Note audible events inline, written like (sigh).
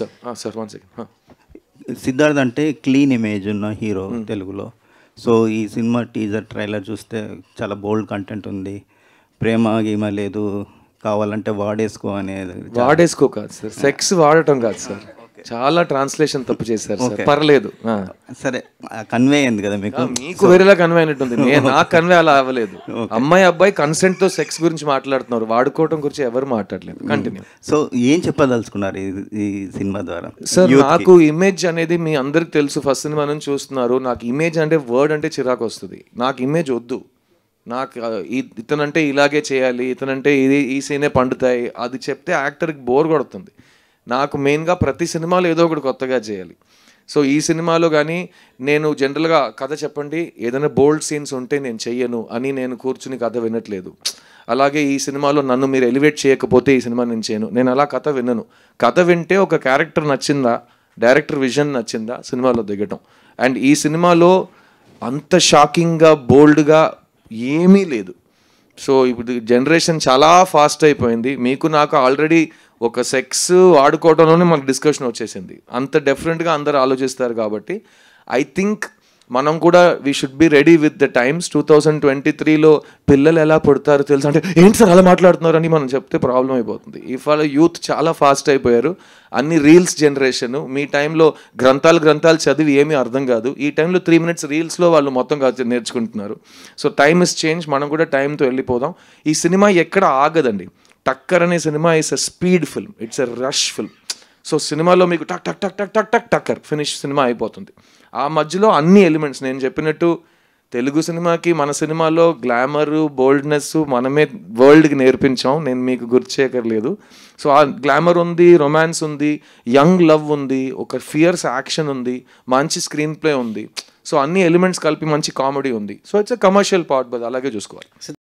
Sir sir one second Siddharth అంటే clean image ఉన్న hero hmm. తెలుగులో సో ఈ సినిమా టీజర్ ట్రైలర్ చూస్తే చాలా బోల్డ్ కంటెంట్ ఉంది ప్రేమ గీమ లేదు కావాలంటే వాడేసుకో అనేది వాడేసుకో కాదు సార్ సెక్స్ వాడటం కాదు సార్ చాలా ట్రాన్స్లేషన్ తప్పు చేశారు పర్లేదు సరే కన్వే అయింది కదా మీకు మీకు వేరేలా కన్వే అయినట్టుంది (laughs) నేను నాకు కన్వే అలా అవ్వలేదు అమ్మాయి అబ్బాయి కన్సెంట్ తో సెక్స్ గురించి మాట్లాడుతున్నారు వాడుకోవడం గురించి ఎవరు మాట్లాడలేదు కంటిన్యూ hmm. సో ఏం చెప్పదలుచుకున్నారు ఈ సినిమా ద్వారా సార్ నాకు ఇమేజ్ అనేది మీ అందరికి తెలుసు ఫస్ట్ సినిమా నుంచి చూస్తున్నారు నాకు ఇమేజ్ అంటే వర్డ్ అంటే చిరాకు వస్తుంది నాకు ఇమేజ్ వద్దు నాకు ఇతనంటే ఇలాగే చేయాలి ఇతనంటే ఇది ఈ సీనే పండుతాయి అది చెప్తే యాక్టర్కి బోర్ కొడుతుంది నాకు మెయిన్గా ప్రతి సినిమాలో ఏదో ఒకటి కొత్తగా చేయాలి సో ఈ సినిమాలో కానీ నేను జనరల్గా కథ చెప్పండి ఏదైనా బోల్డ్ సీన్స్ ఉంటే నేను చెయ్యను అని నేను కూర్చుని కథ వినట్లేదు అలాగే ఈ సినిమాలో నన్ను మీరు ఎలివేట్ చేయకపోతే ఈ సినిమా నేను చేయను నేను అలా కథ వినను కథ వింటే ఒక క్యారెక్టర్ నచ్చిందా డైరెక్టర్ విజన్ నచ్చిందా సినిమాలో దిగటం అండ్ ఈ సినిమాలో అంత షాకింగ్గా బోల్డ్గా ఏమీ లేదు సో ఇప్పుడు జనరేషన్ చాలా ఫాస్ట్ అయిపోయింది మీకు నాకు ఆల్రెడీ ఒక సెక్స్ వాడుకోవడంలోనే మనకు డిస్కషన్ వచ్చేసింది అంత డిఫరెంట్గా అందరు ఆలోచిస్తారు కాబట్టి ఐ థింక్ మనం కూడా we should be ready with the times two thousand twenty త్రీలో పిల్లలు ఎలా పుడతారో తెలుసు అంటే ఏంటి సార్ అలా మాట్లాడుతున్నారని మనం చెప్తే ప్రాబ్లం అయిపోతుంది ఇవాళ యూత్ చాలా ఫాస్ట్ అయిపోయారు అన్ని రీల్స్ జనరేషన్ మీ టైంలో గ్రంథాలు గ్రంథాలు చదివి ఏమీ అర్థం కాదు ఈ టైంలో త్రీ మినిట్స్ రీల్స్లో వాళ్ళు మొత్తం నేర్చుకుంటున్నారు సో టైమ్ ఇస్ చేంజ్ మనం కూడా టైంతో వెళ్ళిపోదాం ఈ సినిమా ఎక్కడ ఆగదండి టక్కర్ అనే cinema is a speed film it's a rush film so సినిమాలో మీకు టక్ టక్ టక్ టక్ టక్ టక్ టక్కర్ ఫినిష్ సినిమా అయిపోతుంది ఆ మధ్యలో అన్ని ఎలిమెంట్స్ నేను చెప్పినట్టు తెలుగు సినిమాకి మన సినిమాలో గ్లామరు బోల్డ్నెస్ మనమే వరల్డ్కి నేర్పించాం నేను మీకు గుర్తు చేయకర్లేదు సో ఆ గ్లామర్ ఉంది రొమాన్స్ ఉంది యంగ్ లవ్ ఉంది ఒక ఫియర్స్ యాక్షన్ ఉంది మంచి స్క్రీన్ ప్లే ఉంది సో అన్ని ఎలిమెంట్స్ కలిపి మంచి కామెడీ ఉంది so it's commercial part but అలాగే చూసుకోవాలి